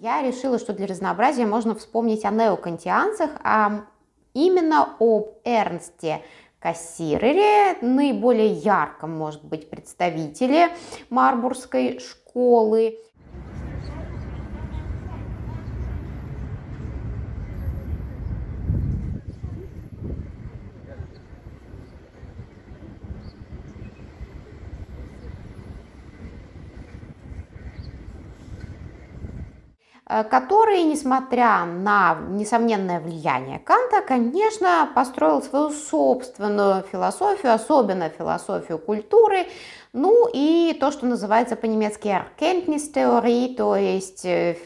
Я решила, что для разнообразия можно вспомнить о неокантианцах, а именно об Эрнсте Кассирере, наиболее ярком, может быть, представителе марбургской школы. Э, который, несмотря на несомненное влияние Канта, конечно, построил свою собственную философию, особенно философию культуры, ну и то, что называется по-немецки «erkenntnis-теории», то есть э,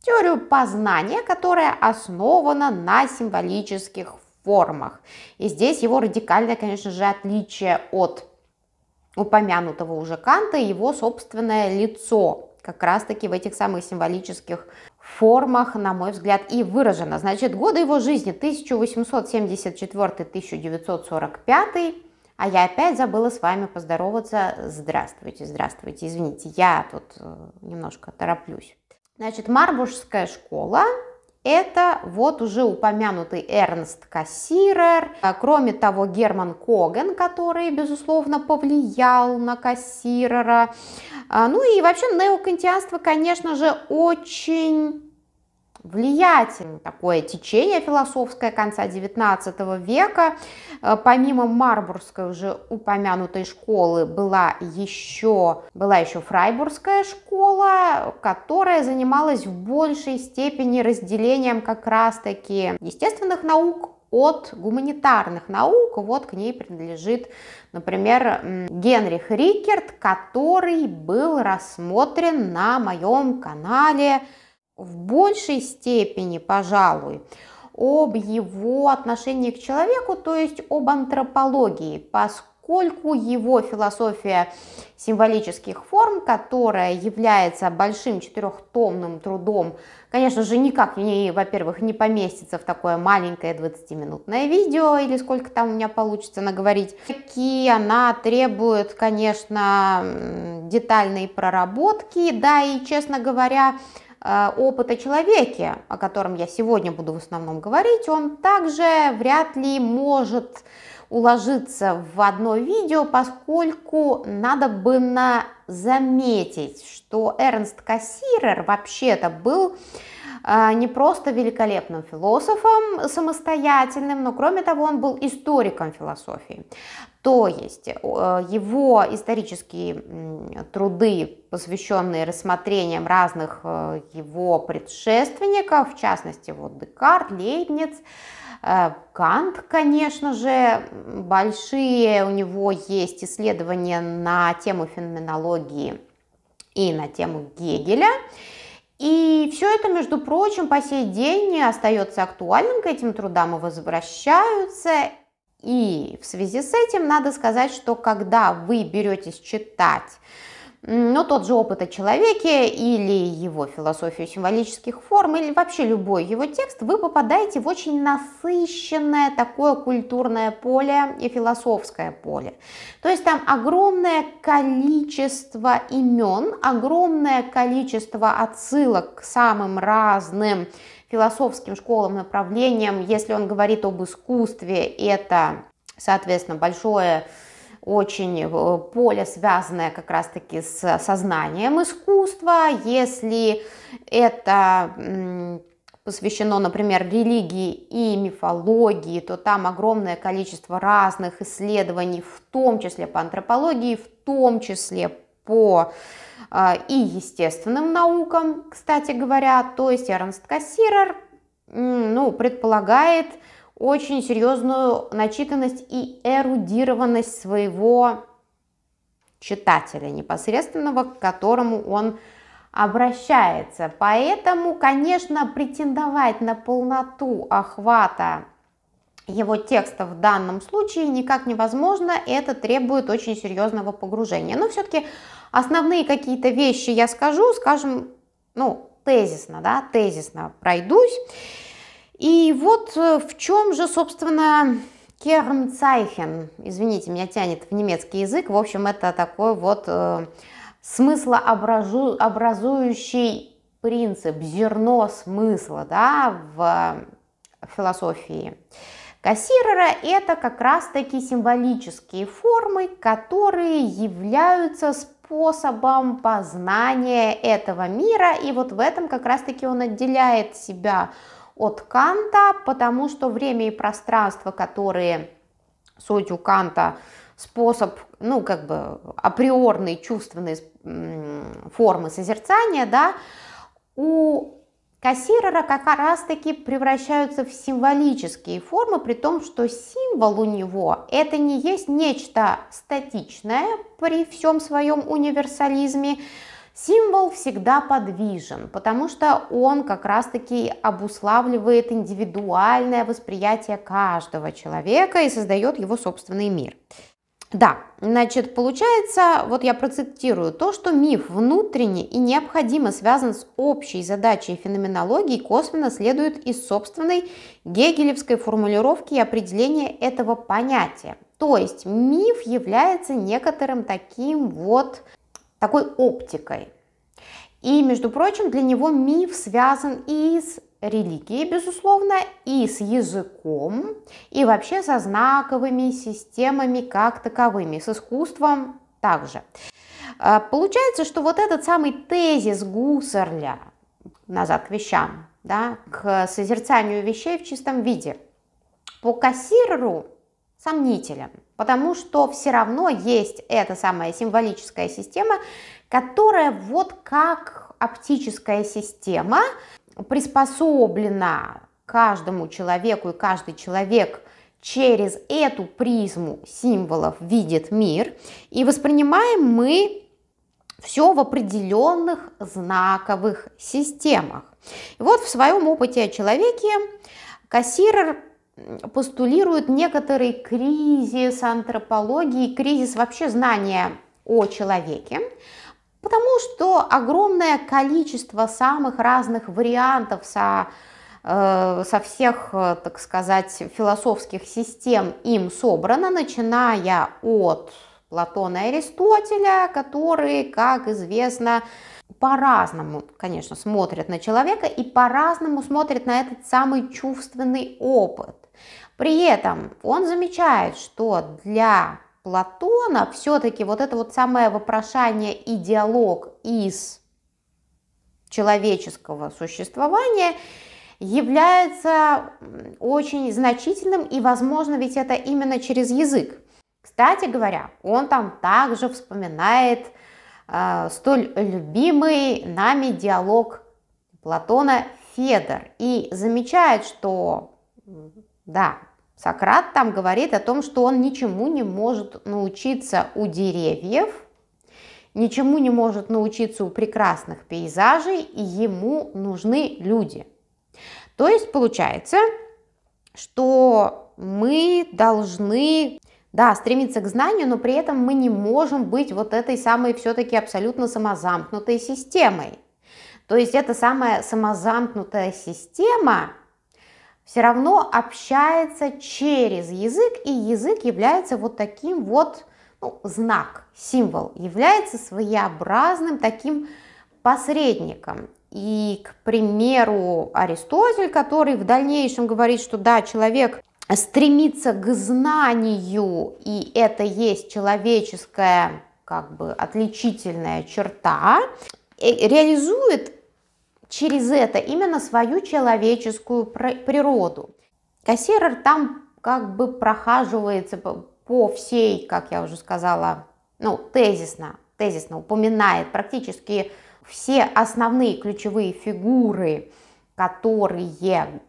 теорию познания, которая основана на символических формах. И здесь его радикальное, конечно же, отличие от упомянутого уже Канта его собственное лицо – как раз-таки в этих самых символических формах, на мой взгляд, и выражено. Значит, годы его жизни 1874-1945, а я опять забыла с вами поздороваться. Здравствуйте, здравствуйте, извините, я тут э, немножко тороплюсь. Значит, Марбушская школа это вот уже упомянутый Эрнст Кассирер, а, кроме того Герман Коген, который, безусловно, повлиял на Кассирера. А, ну и вообще неокантианство, конечно же, очень влиятельно. Такое течение философское конца XIX века, э, помимо Марбургской уже упомянутой школы, была еще, была еще Фрайбургская школа, которая занималась в большей степени разделением как раз-таки естественных наук от гуманитарных наук, вот к ней принадлежит, например, Генрих Рикерт, который был рассмотрен на моем канале в большей степени, пожалуй, об его отношении к человеку, то есть об антропологии, поскольку его философия символических форм, которая является большим четырехтомным трудом, конечно же, никак не, во-первых, не поместится в такое маленькое 20-минутное видео, или сколько там у меня получится наговорить. какие она требует, конечно, детальной проработки, да, и, честно говоря, Э, опыта о человеке, о котором я сегодня буду в основном говорить, он также вряд ли может уложиться в одно видео, поскольку надо бы на заметить, что Эрнст Кассирер вообще-то был а, не просто великолепным философом самостоятельным, но кроме того он был историком философии. То есть э, его исторические труды, посвященные рассмотрениям разных э, его предшественников, в частности вот Декарт, Лейбниц, э, Кант, конечно же, большие у него есть исследования на тему феноменологии и на тему Гегеля. И все это, между прочим, по сей день не остается актуальным, к этим трудам и возвращаются. И в связи с этим надо сказать, что когда вы беретесь читать но тот же опыт о человеке или его философию символических форм, или вообще любой его текст, вы попадаете в очень насыщенное такое культурное поле и философское поле. То есть там огромное количество имен, огромное количество отсылок к самым разным философским школам, направлениям. Если он говорит об искусстве, это, соответственно, большое очень э, поле, связанное как раз-таки с сознанием искусства. Если это посвящено, например, религии и мифологии, то там огромное количество разных исследований, в том числе по антропологии, в том числе по э, и естественным наукам, кстати говоря. То есть Эрнст Кассирер ну, предполагает очень серьезную начитанность и эрудированность своего читателя непосредственного, к которому он обращается. Поэтому, конечно, претендовать на полноту охвата его текста в данном случае никак невозможно, это требует очень серьезного погружения. Но все-таки основные какие-то вещи я скажу, скажем, ну, тезисно, да, тезисно пройдусь. И вот э, в чем же, собственно, Кернцайхен, извините, меня тянет в немецкий язык, в общем, это такой вот э, смыслообразующий принцип, зерно смысла да, в философии. Кассирера – это как раз-таки символические формы, которые являются способом познания этого мира, и вот в этом как раз-таки он отделяет себя от от Канта, потому что время и пространство, которые суть у Канта, способ, ну, как бы априорной чувственной формы созерцания, да, у кассирера как раз-таки превращаются в символические формы, при том, что символ у него это не есть нечто статичное при всем своем универсализме, Символ всегда подвижен, потому что он как раз-таки обуславливает индивидуальное восприятие каждого человека и создает его собственный мир. Да, значит, получается, вот я процитирую, то, что миф внутренне и необходимо связан с общей задачей феноменологии, косвенно следует из собственной гегелевской формулировки и определения этого понятия. То есть миф является некоторым таким вот такой оптикой. И, между прочим, для него миф связан и с религией, безусловно, и с языком, и вообще со знаковыми системами как таковыми, с искусством также. А, получается, что вот этот самый тезис Гусарля назад к вещам, да, к созерцанию вещей в чистом виде, по кассиру сомнителен, потому что все равно есть эта самая символическая система, которая вот как оптическая система приспособлена каждому человеку, и каждый человек через эту призму символов видит мир, и воспринимаем мы все в определенных знаковых системах. И вот в своем опыте о человеке Кассирер постулирует некоторый кризис антропологии, кризис вообще знания о человеке, потому что огромное количество самых разных вариантов со, э, со всех, э, так сказать, философских систем им собрано, начиная от Платона и Аристотеля, которые, как известно, по-разному, конечно, смотрят на человека и по-разному смотрят на этот самый чувственный опыт. При этом он замечает, что для Платона все-таки вот это вот самое вопрошание и диалог из человеческого существования является очень значительным, и, возможно, ведь это именно через язык. Кстати говоря, он там также вспоминает а, столь любимый нами диалог Платона Федор. И замечает, что да, Сократ там говорит о том, что он ничему не может научиться у деревьев, ничему не может научиться у прекрасных пейзажей, и ему нужны люди. То есть получается, что мы должны да, стремиться к знанию, но при этом мы не можем быть вот этой самой все-таки абсолютно самозамкнутой системой. То есть эта самая самозамкнутая система все равно общается через язык, и язык является вот таким вот ну, знак, символ, является своеобразным таким посредником. И, к примеру, Аристотель, который в дальнейшем говорит, что да, человек Э, стремиться к знанию, и это есть человеческая как бы отличительная черта, э, реализует через это именно свою человеческую природу. Кассирер там как бы прохаживается по всей, как я уже сказала, ну, тезисно, тезисно упоминает практически все основные ключевые фигуры которые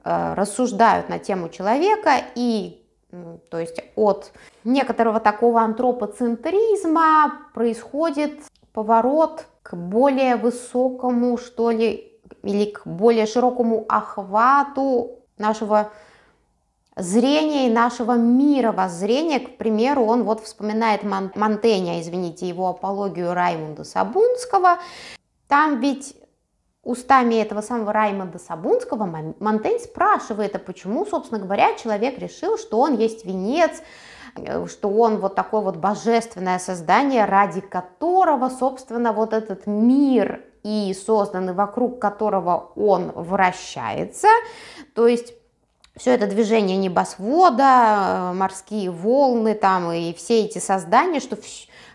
э, рассуждают на тему человека и то есть от некоторого такого антропоцентризма происходит поворот к более высокому, что ли, или к более широкому охвату нашего зрения и нашего мировоззрения. К примеру, он вот вспоминает Монтенья, извините, его апологию Раймунда Сабунского. Там ведь устами этого самого Раймонда Сабунского Монтень спрашивает, а почему, собственно говоря, человек решил, что он есть венец, э, что он вот такое вот божественное создание, ради которого, собственно, вот этот мир и созданный вокруг которого он вращается, то есть все это движение небосвода, э, морские волны там и все эти создания, что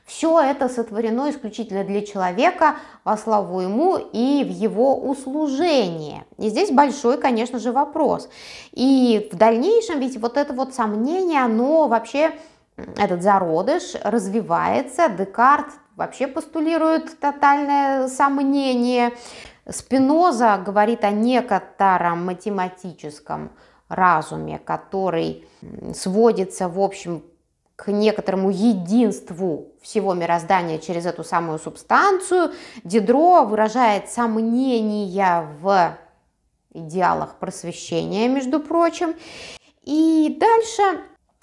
все это сотворено исключительно для человека, во славу ему и в его услужение. И здесь большой, конечно же, вопрос. И в дальнейшем ведь вот это вот сомнение, оно вообще, этот зародыш развивается, Декарт вообще постулирует тотальное сомнение, Спиноза говорит о некотором математическом разуме, который сводится, в общем, к некоторому единству всего мироздания через эту самую субстанцию. Дидро выражает сомнения в идеалах просвещения, между прочим. И дальше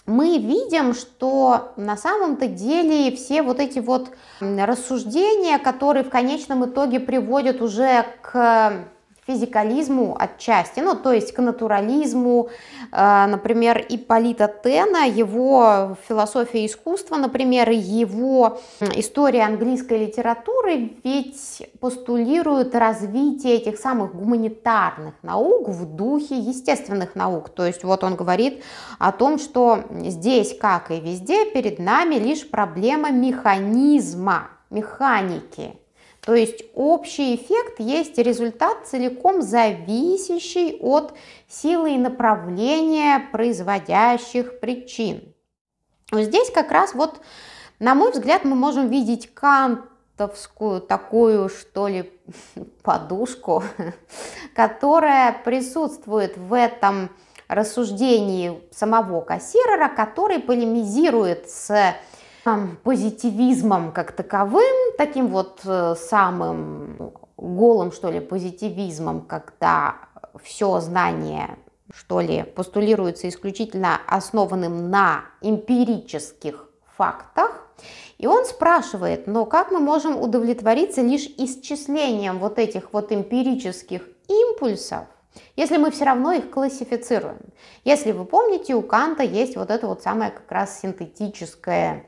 мы видим, что на самом-то деле все вот эти вот рассуждения, которые в конечном итоге приводят уже к физикализму отчасти, ну, то есть к натурализму, э, например, Ипполита Тена, его философия искусства, например, и его история английской литературы ведь постулирует развитие этих самых гуманитарных наук в духе естественных наук, то есть вот он говорит о том, что здесь, как и везде, перед нами лишь проблема механизма, механики – то есть общий эффект есть результат, целиком зависящий от силы и направления производящих причин. Вот здесь как раз вот, на мой взгляд, мы можем видеть кантовскую такую, что ли, подушку, которая присутствует в этом рассуждении самого кассира, который полемизирует с позитивизмом как таковым, таким вот э, самым ну, голым, что ли, позитивизмом, когда все знание, что ли, постулируется исключительно основанным на эмпирических фактах, и он спрашивает, но как мы можем удовлетвориться лишь исчислением вот этих вот эмпирических импульсов, если мы все равно их классифицируем? Если вы помните, у Канта есть вот это вот самое как раз синтетическое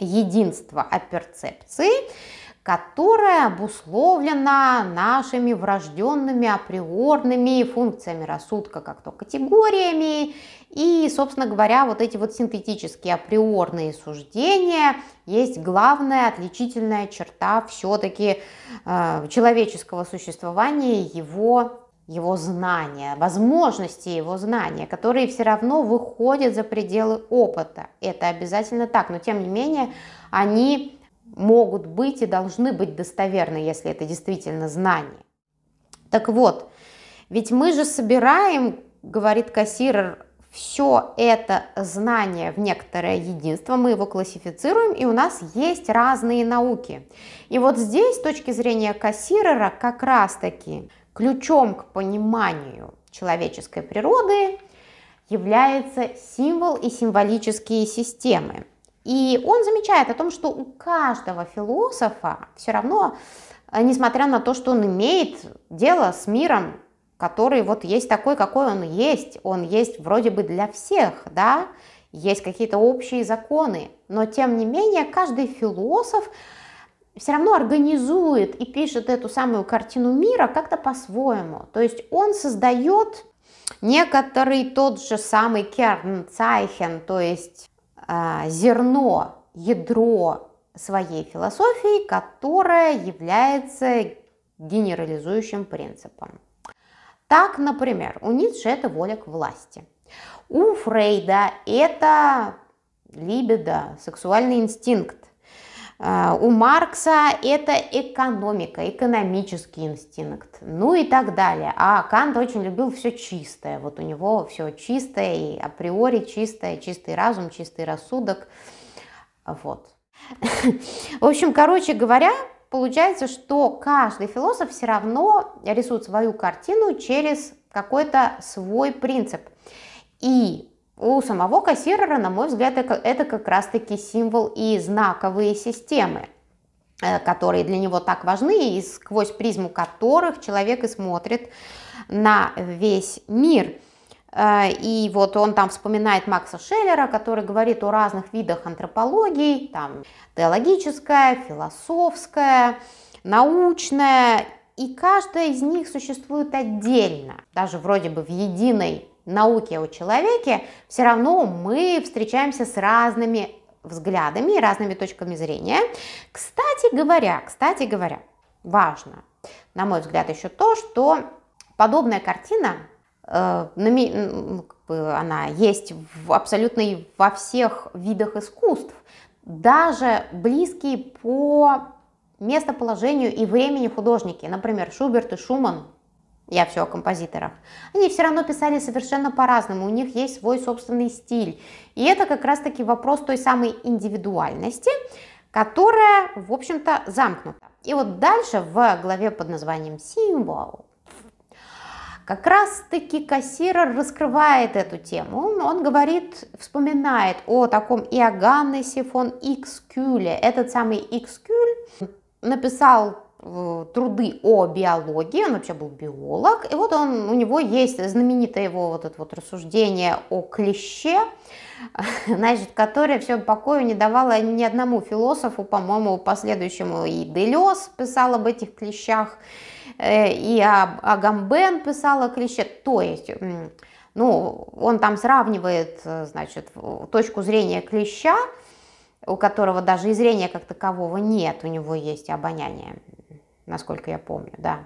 единство перцепции, которая обусловлена нашими врожденными априорными функциями рассудка, как то категориями, и, собственно говоря, вот эти вот синтетические априорные суждения есть главная отличительная черта все-таки э, человеческого существования, его его знания, возможности его знания, которые все равно выходят за пределы опыта. Это обязательно так, но тем не менее они могут быть и должны быть достоверны, если это действительно знание. Так вот, ведь мы же собираем, говорит кассир, все это знание в некоторое единство, мы его классифицируем, и у нас есть разные науки. И вот здесь, с точки зрения кассирера, как раз-таки Ключом к пониманию человеческой природы является символ и символические системы. И он замечает о том, что у каждого философа все равно, э, несмотря на то, что он имеет дело с миром, который вот есть такой, какой он есть, он есть вроде бы для всех, да, есть какие-то общие законы, но тем не менее каждый философ все равно организует и пишет эту самую картину мира как-то по-своему. То есть он создает некоторый тот же самый керн, цайхен, то есть э, зерно, ядро своей философии, которое является генерализующим принципом. Так, например, у Ницше это воля к власти. У Фрейда это либидо, сексуальный инстинкт. А, у Маркса это экономика, экономический инстинкт, ну и так далее. А Кант очень любил все чистое. Вот у него все чистое и априори чистое, чистый разум, чистый рассудок. Вот. В общем, короче говоря, получается, что каждый философ все равно рисует свою картину через какой-то свой принцип. И у самого кассира, на мой взгляд, это как раз-таки символ и знаковые системы, э, которые для него так важны и сквозь призму которых человек и смотрит на весь мир. Э, и вот он там вспоминает Макса Шеллера, который говорит о разных видах антропологии, там теологическая, философская, научная, и каждая из них существует отдельно, даже вроде бы в единой науке о человеке, все равно мы встречаемся с разными взглядами и разными точками зрения. Кстати говоря, кстати говоря, важно, на мой взгляд, еще то, что подобная картина, э, она есть в, абсолютно во всех видах искусств, даже близкие по местоположению и времени художники, например, Шуберт и Шуман – я все о композиторах, они все равно писали совершенно по-разному, у них есть свой собственный стиль. И это как раз-таки вопрос той самой индивидуальности, которая, в общем-то, замкнута. И вот дальше в главе под названием «Символ» Как раз-таки кассирер раскрывает эту тему. Он говорит, вспоминает о таком Иоганнесе фон Икскюле. Этот самый Икскюль написал труды о биологии, он вообще был биолог, и вот он, у него есть знаменитое его вот это вот рассуждение о клеще, значит, которое все покою не давало ни одному философу, по-моему, последующему и Делес писал об этих клещах, э, и Агамбен писал о клеще, то есть ну, он там сравнивает, э, значит, точку зрения клеща, у которого даже и зрения как такового нет, у него есть обоняние насколько я помню, да.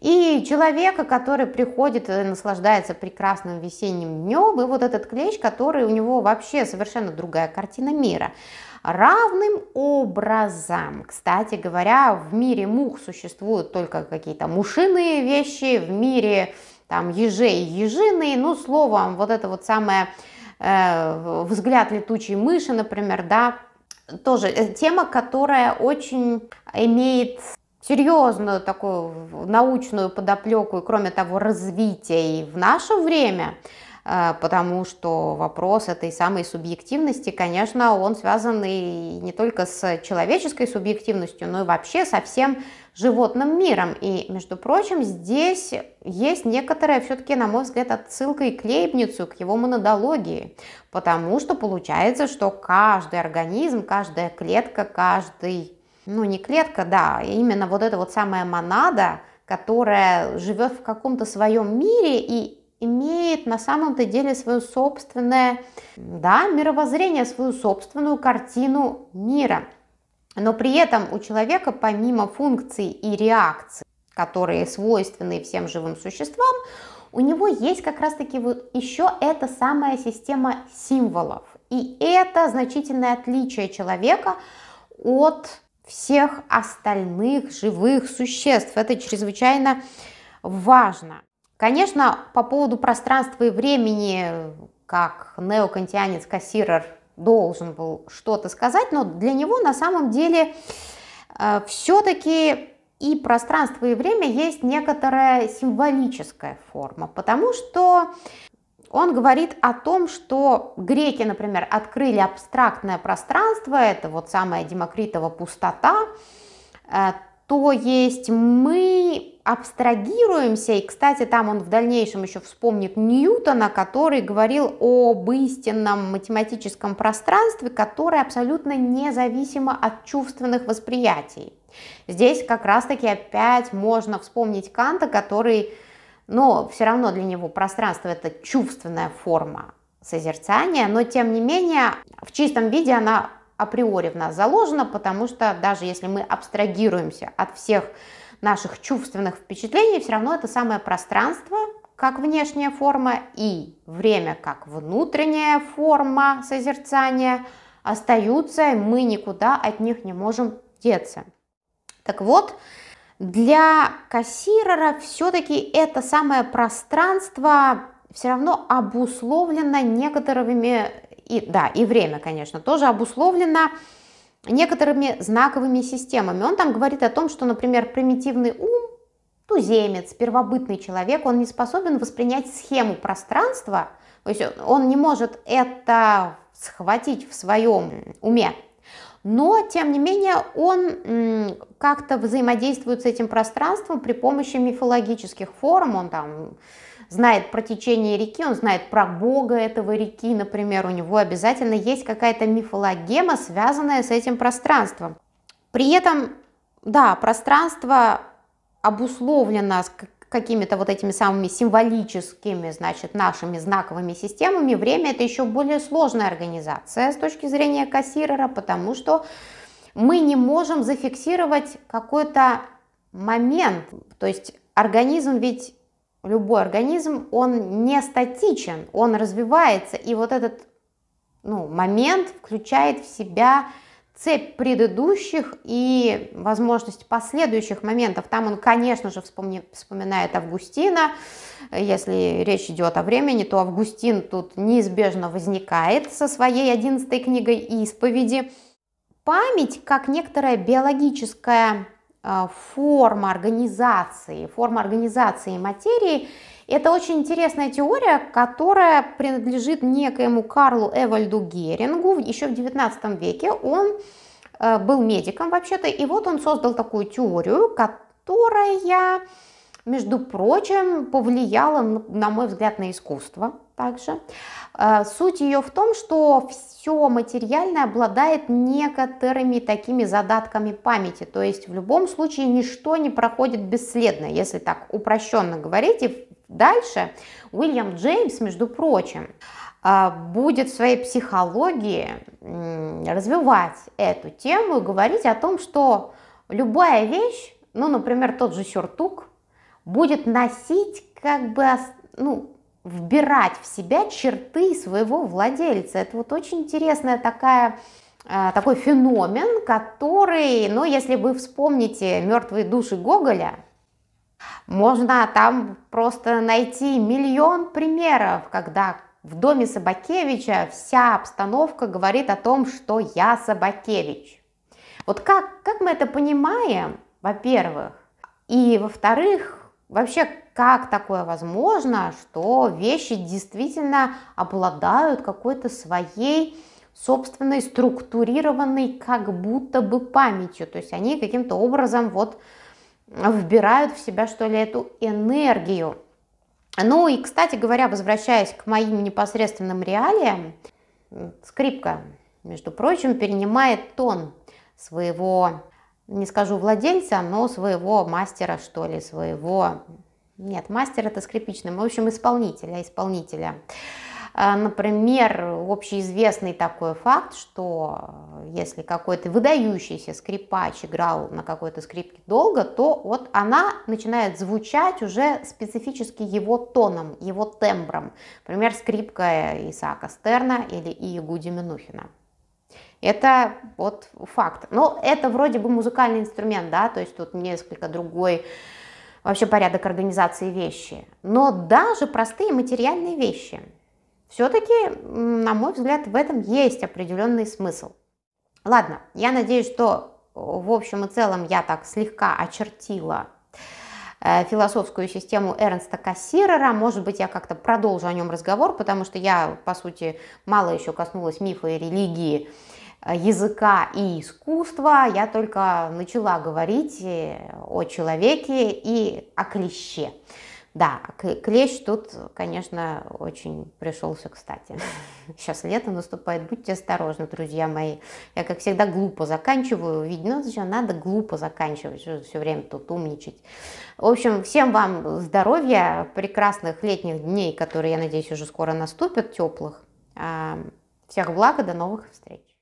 И человека, который приходит и э, наслаждается прекрасным весенним днем, и вот этот клещ, который у него вообще совершенно другая картина мира. Равным образом, кстати говоря, в мире мух существуют только какие-то мушиные вещи, в мире там ежей ежиные, ну, словом, вот это вот самое э, взгляд летучей мыши, например, да, тоже э, тема, которая очень имеет серьезную такую научную подоплеку и, кроме того, развитие и в наше время, э, потому что вопрос этой самой субъективности, конечно, он связан и не только с человеческой субъективностью, но и вообще со всем животным миром. И, между прочим, здесь есть некоторая все-таки, на мой взгляд, отсылка и к Лейбницу, к его монодологии, потому что получается, что каждый организм, каждая клетка, каждый ну не клетка, да, а именно вот эта вот самая монада, которая живет в каком-то своем мире и имеет на самом-то деле свое собственное да, мировоззрение, свою собственную картину мира. Но при этом у человека помимо функций и реакций, которые свойственны всем живым существам, у него есть как раз-таки вот еще эта самая система символов. И это значительное отличие человека от всех остальных живых существ. Это чрезвычайно важно. Конечно, по поводу пространства и времени, как неокантианец Кассирер должен был что-то сказать, но для него на самом деле э, все-таки и пространство и время есть некоторая символическая форма, потому что он говорит о том, что греки, например, открыли абстрактное пространство, это вот самая Демокритова пустота, э, то есть мы абстрагируемся, и, кстати, там он в дальнейшем еще вспомнит Ньютона, который говорил об истинном математическом пространстве, которое абсолютно независимо от чувственных восприятий. Здесь как раз-таки опять можно вспомнить Канта, который но все равно для него пространство это чувственная форма созерцания, но тем не менее в чистом виде она априори в нас заложена, потому что даже если мы абстрагируемся от всех наших чувственных впечатлений, все равно это самое пространство, как внешняя форма, и время, как внутренняя форма созерцания остаются, и мы никуда от них не можем деться. Так вот, для кассирера все-таки это самое пространство все равно обусловлено некоторыми, и, да, и время, конечно, тоже обусловлено некоторыми знаковыми системами. Он там говорит о том, что, например, примитивный ум, туземец, первобытный человек, он не способен воспринять схему пространства, то есть он не может это схватить в своем уме но тем не менее он как-то взаимодействует с этим пространством при помощи мифологических форм, он там знает про течение реки, он знает про бога этого реки, например, у него обязательно есть какая-то мифологема, связанная с этим пространством. При этом, да, пространство обусловлено какими-то вот этими самыми символическими, значит, нашими знаковыми системами, время это еще более сложная организация с точки зрения кассирера, потому что мы не можем зафиксировать какой-то момент, то есть организм ведь любой организм, он не статичен, он развивается, и вот этот ну, момент включает в себя цепь предыдущих и возможность последующих моментов. Там он, конечно же, вспомни, вспоминает Августина. Если речь идет о времени, то Августин тут неизбежно возникает со своей 11 книгой «Исповеди». Память, как некоторая биологическая э, форма организации, форма организации материи – это очень интересная теория, которая принадлежит некоему Карлу Эвальду Герингу. Еще в 19 веке он э, был медиком вообще-то, и вот он создал такую теорию, которая между прочим, повлияла, на мой взгляд, на искусство также. Э, суть ее в том, что все материальное обладает некоторыми такими задатками памяти, то есть в любом случае ничто не проходит бесследно, если так упрощенно говорить. И дальше Уильям Джеймс, между прочим, э, будет в своей психологии развивать эту тему и говорить о том, что любая вещь, ну, например, тот же сюртук – будет носить, как бы, ну, вбирать в себя черты своего владельца. Это вот очень интересная такая э, такой феномен, который, ну, если вы вспомните «Мертвые души Гоголя», можно там просто найти миллион примеров, когда в доме Собакевича вся обстановка говорит о том, что я Собакевич. Вот как, как мы это понимаем, во-первых, и во-вторых, Вообще, как такое возможно, что вещи действительно обладают какой-то своей собственной структурированной как будто бы памятью, то есть они каким-то образом вот вбирают в себя, что ли, эту энергию. Ну и, кстати говоря, возвращаясь к моим непосредственным реалиям, скрипка, между прочим, перенимает тон своего не скажу владельца, но своего мастера, что ли, своего... Нет, мастер это скрипичный, в общем, а исполнителя, исполнителя. А, например, общеизвестный такой факт, что э, если какой-то выдающийся скрипач играл на какой-то скрипке долго, то вот она начинает звучать уже специфически его тоном, его тембром. Например, скрипка Исаака Стерна или Иегуди Минухина. Это вот факт. Но это вроде бы музыкальный инструмент, да, то есть тут несколько другой вообще порядок организации вещи. Но даже простые материальные вещи. Все-таки, на мой взгляд, в этом есть определенный смысл. Ладно, я надеюсь, что в общем и целом я так слегка очертила э, философскую систему Эрнста Кассирера. Может быть, я как-то продолжу о нем разговор, потому что я, по сути, мало еще коснулась мифа и религии Э, языка и искусства я только начала говорить э, о человеке и о клеще. Да, а клещ тут, конечно, очень пришелся кстати. Сейчас лето наступает, будьте осторожны, друзья мои. Я, как всегда, глупо заканчиваю. Видно, ну, зачем надо глупо заканчивать, все время тут умничать. В общем, всем вам здоровья, прекрасных летних дней, которые, я надеюсь, уже скоро наступят, теплых. Эм, всех благ и до новых встреч.